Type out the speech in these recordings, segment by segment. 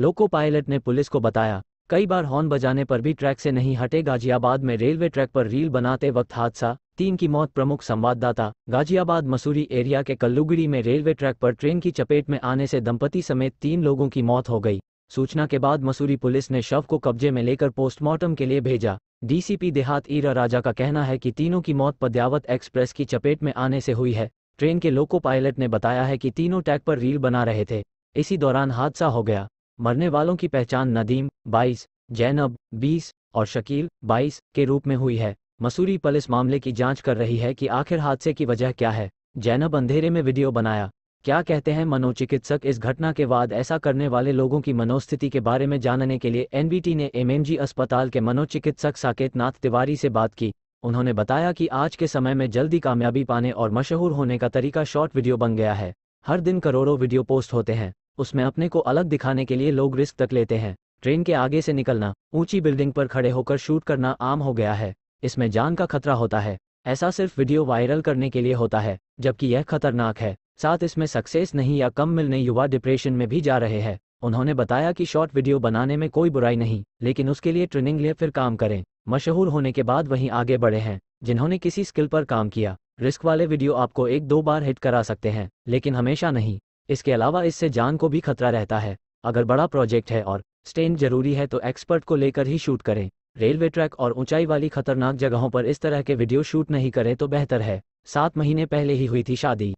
loco pilot ने police को बताया कई बार हॉर्न बजाने पर भी ट्रैक से नहीं हटे गाजियाबाद में रेलवे ट्रैक पर रील बनाते वक्त हादसा तीन की मौत प्रमुख संवाददाता गाजियाबाद मसूरी एरिया के कल्लूगिरी में रेलवे ट्रैक पर ट्रेन की चपेट में आने से दंपति समेत तीन लोगों की मौत हो गई सूचना के बाद मसूरी पुलिस ने शव को कब्जे में लेकर पोस्टमार्टम के लिए भेजा डीसीपी देहात ईरा राजा का कहना है कि तीनों की मौत पद्यावत एक्सप्रेस की चपेट में आने से हुई है ट्रेन के लोको पायलट ने बताया है कि तीनों टैग पर रील बना रहे थे इसी दौरान हादसा हो गया मरने वालों की पहचान नदीम 22, जैनब 20 और शकील 22 के रूप में हुई है मसूरी पुलिस मामले की जांच कर रही है कि आखिर हादसे की वजह क्या है जैनब अंधेरे में वीडियो बनाया क्या कहते हैं मनोचिकित्सक इस घटना के बाद ऐसा करने वाले लोगों की मनोस्थिति के बारे में जानने के लिए एनबीटी ने एमएमजी अस्पताल के मनोचिकित्सक साकेत नाथ तिवारी से बात की उन्होंने बताया कि आज के समय में जल्दी कामयाबी पाने और मशहूर होने का तरीका शॉर्ट वीडियो बन गया है हर दिन करोड़ों वीडियो पोस्ट होते हैं उसमें अपने को अलग दिखाने के लिए लोग रिस्क तक लेते हैं ट्रेन के आगे से निकलना ऊंची बिल्डिंग पर खड़े होकर शूट करना आम हो गया है इसमें जान का खतरा होता है ऐसा सिर्फ वीडियो वायरल करने के लिए होता है जबकि यह खतरनाक है साथ इसमें सक्सेस नहीं या कम मिलने युवा डिप्रेशन में भी जा रहे हैं उन्होंने बताया कि शॉर्ट वीडियो बनाने में कोई बुराई नहीं लेकिन उसके लिए ट्रेनिंग ले फिर काम करें मशहूर होने के बाद वहीं आगे बढ़े हैं जिन्होंने किसी स्किल पर काम किया रिस्क वाले वीडियो आपको एक दो बार हिट करा सकते हैं लेकिन हमेशा नहीं इसके अलावा इससे जान को भी खतरा रहता है अगर बड़ा प्रोजेक्ट है और स्टेन जरूरी है तो एक्सपर्ट को लेकर ही शूट करें रेलवे ट्रैक और ऊंचाई वाली खतरनाक जगहों पर इस तरह के वीडियो शूट नहीं करें तो बेहतर है सात महीने पहले ही हुई थी शादी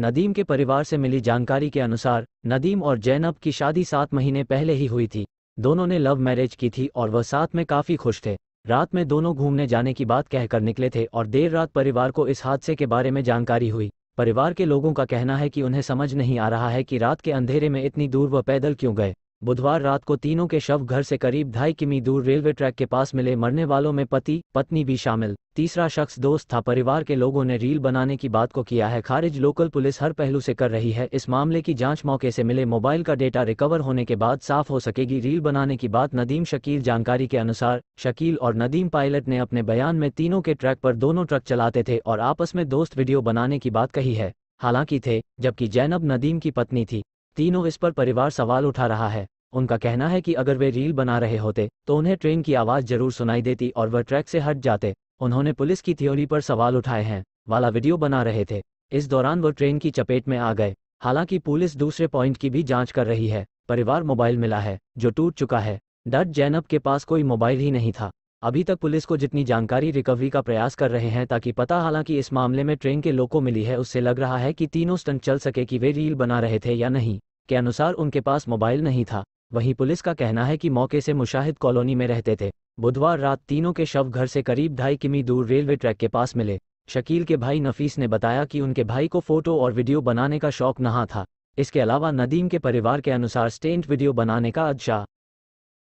नदीम के परिवार से मिली जानकारी के अनुसार नदीम और जैनब की शादी सात महीने पहले ही हुई थी दोनों ने लव मैरिज की थी और वह साथ में काफ़ी खुश थे रात में दोनों घूमने जाने की बात कहकर निकले थे और देर रात परिवार को इस हादसे के बारे में जानकारी हुई परिवार के लोगों का कहना है कि उन्हें समझ नहीं आ रहा है कि रात के अंधेरे में इतनी दूर वह पैदल क्यों गए बुधवार रात को तीनों के शव घर से करीब ढाई किमी दूर रेलवे ट्रैक के पास मिले मरने वालों में पति पत्नी भी शामिल तीसरा शख्स दोस्त था परिवार के लोगों ने रील बनाने की बात को किया है खारिज लोकल पुलिस हर पहलू से कर रही है इस मामले की जांच मौके से मिले मोबाइल का डेटा रिकवर होने के बाद साफ हो सकेगी रील बनाने की बात नदीम शकील जानकारी के अनुसार शकील और नदीम पायलट ने अपने बयान में तीनों के ट्रैक पर दोनों ट्रक चलाते थे और आपस में दोस्त वीडियो बनाने की बात कही है हालांकि थे जबकि जैनब नदीम की पत्नी थी तीनों इस पर परिवार सवाल उठा रहा है उनका कहना है कि अगर वे रील बना रहे होते तो उन्हें ट्रेन की आवाज़ जरूर सुनाई देती और वह ट्रैक से हट जाते उन्होंने पुलिस की थ्योरी पर सवाल उठाए हैं वाला वीडियो बना रहे थे इस दौरान वो ट्रेन की चपेट में आ गए हालांकि पुलिस दूसरे पॉइंट की भी जांच कर रही है परिवार मोबाइल मिला है जो टूट चुका है डट जैनब के पास कोई मोबाइल ही नहीं था अभी तक पुलिस को जितनी जानकारी रिकवरी का प्रयास कर रहे हैं ताकि पता हालांकि इस मामले में ट्रेन के लोगों मिली है उससे लग रहा है कि तीनों स्टंट चल सके कि वे रील बना रहे थे या नहीं के अनुसार उनके पास मोबाइल नहीं था वहीं पुलिस का कहना है कि मौके से मुशाहिद कॉलोनी में रहते थे बुधवार रात तीनों के शव घर से करीब ढाई किमी दूर रेलवे ट्रैक के पास मिले शकील के भाई नफीस ने बताया कि उनके भाई को फोटो और वीडियो बनाने का शौक नहा था इसके अलावा नदीम के परिवार के अनुसार स्टेंट वीडियो बनाने का अदशा